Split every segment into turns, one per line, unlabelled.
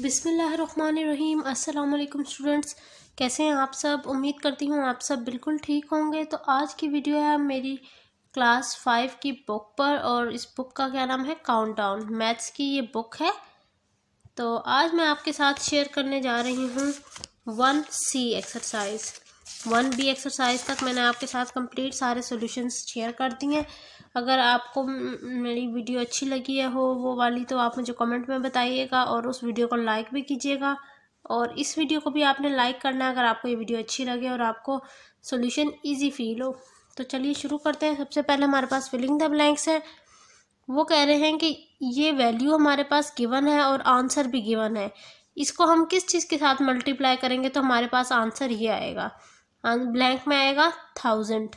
बिसमीम अल्लाम स्टूडेंट्स कैसे हैं आप सब उम्मीद करती हूँ आप सब बिल्कुल ठीक होंगे तो आज की वीडियो है मेरी क्लास फाइव की बुक पर और इस बुक का क्या नाम है काउंटडाउन मैथ्स की ये बुक है तो आज मैं आपके साथ शेयर करने जा रही हूँ one C exercise one B exercise तक मैंने आपके साथ कंप्लीट सारे सॉल्यूशंस शेयर कर दिए हैं अगर आपको मेरी वीडियो अच्छी लगी है हो वो वाली तो आप मुझे कमेंट में बताइएगा और उस वीडियो को लाइक भी कीजिएगा और इस वीडियो को भी आपने लाइक करना है अगर आपको ये वीडियो अच्छी लगे और आपको सोल्यूशन ईजी फील हो तो चलिए शुरू करते हैं सबसे पहले हमारे पास फिलिंग द ब्लैंक्स है वो कह रहे हैं कि ये वैल्यू हमारे पास गिवन है और आंसर भी गिवन है इसको हम किस चीज़ के साथ मल्टीप्लाई करेंगे तो हमारे पास आंसर ये आएगा ब्लैंक में आएगा थाउजेंड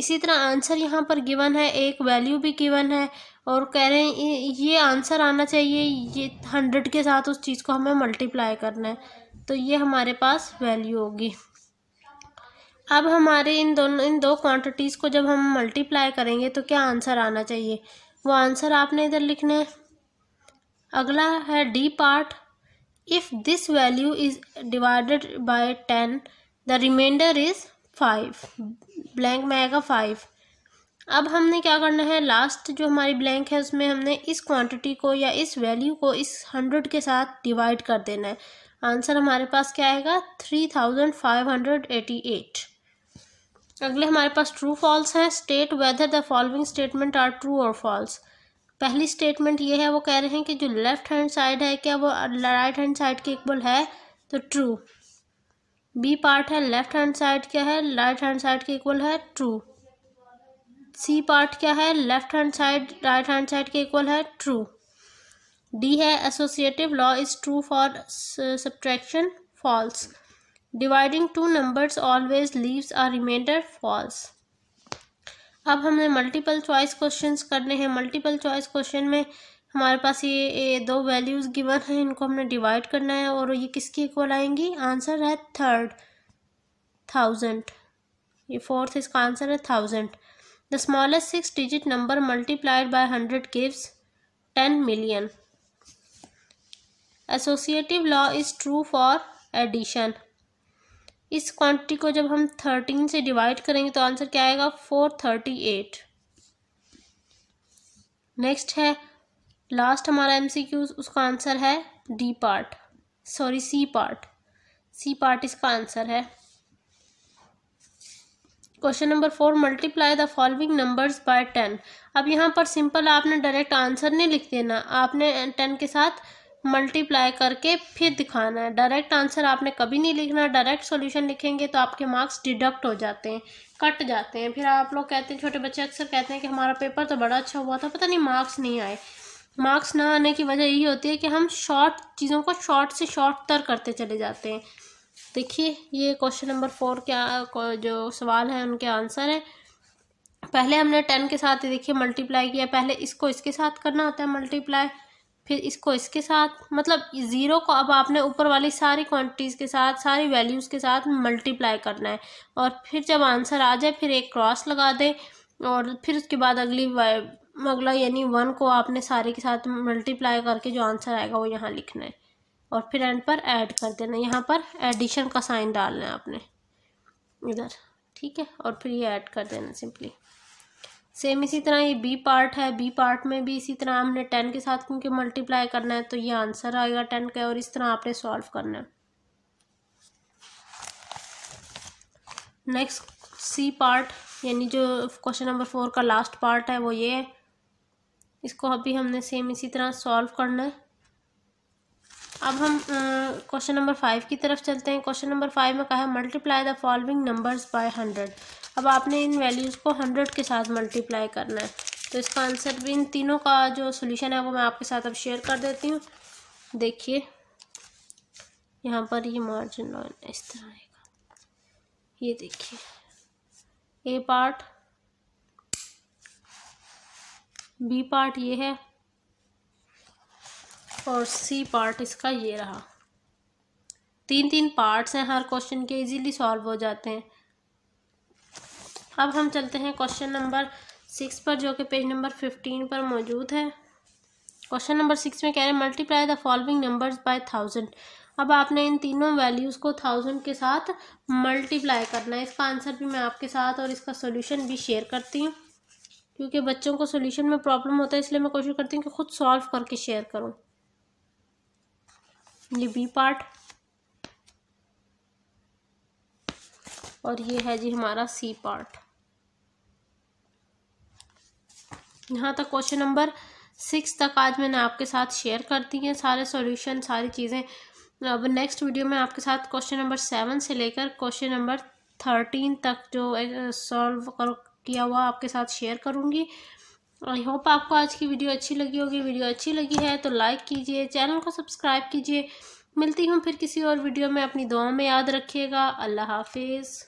इसी तरह आंसर यहाँ पर गिवन है एक वैल्यू भी गिवन है और कह रहे हैं ये आंसर आना चाहिए ये हंड्रेड के साथ उस चीज़ को हमें मल्टीप्लाई करना है तो ये हमारे पास वैल्यू होगी अब हमारे इन दोनों इन दो क्वांटिटीज़ को जब हम मल्टीप्लाई करेंगे तो क्या आंसर आना चाहिए वो आंसर आपने इधर लिखना है अगला है D part if this value is divided by ten the remainder is five blank में आएगा फाइव अब हमने क्या करना है लास्ट जो हमारी ब्लैंक है उसमें हमने इस क्वांटिटी को या इस वैल्यू को इस हंड्रेड के साथ डिवाइड कर देना है आंसर हमारे पास क्या आएगा three thousand five hundred eighty eight अगले हमारे पास ट्रू फॉल्स हैं state whether the following statement are true और फॉल्स पहली स्टेटमेंट ये है वो कह रहे हैं कि जो लेफ्ट हैंड साइड है क्या वो राइट हैंड साइड के इक्वल है तो ट्रू बी पार्ट है लेफ्ट हैंड साइड क्या है राइट हैंड साइड के इक्वल है ट्रू सी पार्ट क्या है left hand side right hand side के इक्वल है ट्रू डी है associative law is true for subtraction false dividing two numbers always leaves are remainder false अब हमने multiple choice questions करने हैं मल्टीपल चॉइस क्वेश्चन में हमारे पास ये, ये दो वैल्यूज़ गिवन है इनको हमने डिवाइड करना है और ये किसकी इक्वल आएंगी आंसर है थर्ड थाउजेंड ये फोर्थ इसका आंसर है thousand the smallest six digit number multiplied by hundred gives ten million associative law is true for addition इस क्वांटिटी को जब हम थर्टीन से डिवाइड करेंगे तो आंसर क्या आएगा फोर थर्टी एट नेक्स्ट है लास्ट हमारा एम सी क्यू उसका आंसर है D part sorry C part C part इसका आंसर है question number four multiply the following numbers by ten अब यहाँ पर सिंपल आपने डायरेक्ट आंसर नहीं लिख देना आपने टेन के साथ मल्टीप्लाई करके फिर दिखाना है डायरेक्ट आंसर आपने कभी नहीं लिखना डायरेक्ट सॉल्यूशन लिखेंगे तो आपके मार्क्स डिडक्ट हो जाते हैं कट जाते हैं फिर आप लोग कहते हैं छोटे बच्चे अक्सर कहते हैं कि हमारा पेपर तो बड़ा अच्छा हुआ था पता नहीं मार्क्स नहीं आए मार्क्स ना आने की वजह यही होती है कि हम शॉर्ट चीज़ों को शॉर्ट से शॉर्ट तर करते चले जाते हैं देखिए ये क्वेश्चन नंबर फोर क्या जो सवाल है उनके आंसर है पहले हमने टेन के साथ ही देखिए मल्टीप्लाई किया पहले इसको इसके साथ करना होता है मल्टीप्लाई फिर इसको इसके साथ मतलब ज़ीरो को अब आपने ऊपर वाली सारी क्वांटिटीज़ के साथ सारी वैल्यूज़ के साथ मल्टीप्लाई करना है और फिर जब आंसर आ जाए फिर एक क्रॉस लगा दें और फिर उसके बाद अगली अगला यानी वन को आपने सारे के साथ मल्टीप्लाई करके जो आंसर आएगा वो यहाँ लिखना है और फिर एंड पर ऐड कर देना यहाँ पर एडिशन का साइन डालना है आपने इधर ठीक है और फिर ये ऐड कर देना सिंपली सेम इसी तरह ये बी पार्ट है बी पार्ट में भी इसी तरह हमने टेन के साथ क्योंकि मल्टीप्लाई करना है तो ये आंसर आएगा टेन का और इस तरह आपने सॉल्व करना है नेक्स्ट सी पार्ट यानी जो क्वेश्चन नंबर फोर का लास्ट पार्ट है वो ये है इसको अभी हमने सेम इसी तरह सॉल्व करना है अब हम क्वेश्चन नंबर फाइव की तरफ चलते हैं क्वेश्चन नंबर फाइव में कहा है multiply the following numbers by hundred अब आपने इन वैल्यूज़ को हंड्रेड के साथ मल्टीप्लाई करना है तो इसका आंसर भी इन तीनों का जो सोल्यूशन है वो मैं आपके साथ अब शेयर कर देती हूँ देखिए यहाँ पर ये मार्जिन इस तरह आएगा ये देखिए ए पार्ट बी पार्ट ये है और सी पार्ट इसका ये रहा तीन तीन पार्ट्स हैं हर क्वेश्चन के इजीली सॉल्व हो जाते हैं अब हम चलते हैं क्वेश्चन नंबर सिक्स पर जो कि पेज नंबर फिफ्टीन पर मौजूद है क्वेश्चन नंबर सिक्स में कह रहे हैं multiply the following numbers by thousand अब आपने इन तीनों वैल्यूज़ को थाउजेंड के साथ मल्टीप्लाई करना है इसका आंसर भी मैं आपके साथ और इसका सोल्यूशन भी शेयर करती हूँ क्योंकि बच्चों को सोल्यूशन में प्रॉब्लम होता है इसलिए मैं कोशिश करती हूँ कि खुद सॉल्व करके शेयर करूँ ये बी पार्ट और ये है जी हमारा सी पार्ट यहाँ तक क्वेश्चन नंबर सिक्स तक आज मैंने आपके साथ शेयर कर दी हैं सारे सॉल्यूशन सारी चीज़ें अब नेक्स्ट वीडियो में आपके साथ क्वेश्चन नंबर सेवन से लेकर क्वेश्चन नंबर थर्टीन तक जो सॉल्व करो किया हुआ आपके साथ शेयर करूँगी आई होप आपको आज की वीडियो अच्छी लगी होगी वीडियो अच्छी लगी है तो लाइक कीजिए चैनल को सब्सक्राइब कीजिए मिलती हूँ फिर किसी और वीडियो में अपनी दुआओं में याद रखिएगा अल्लाह हाफिज़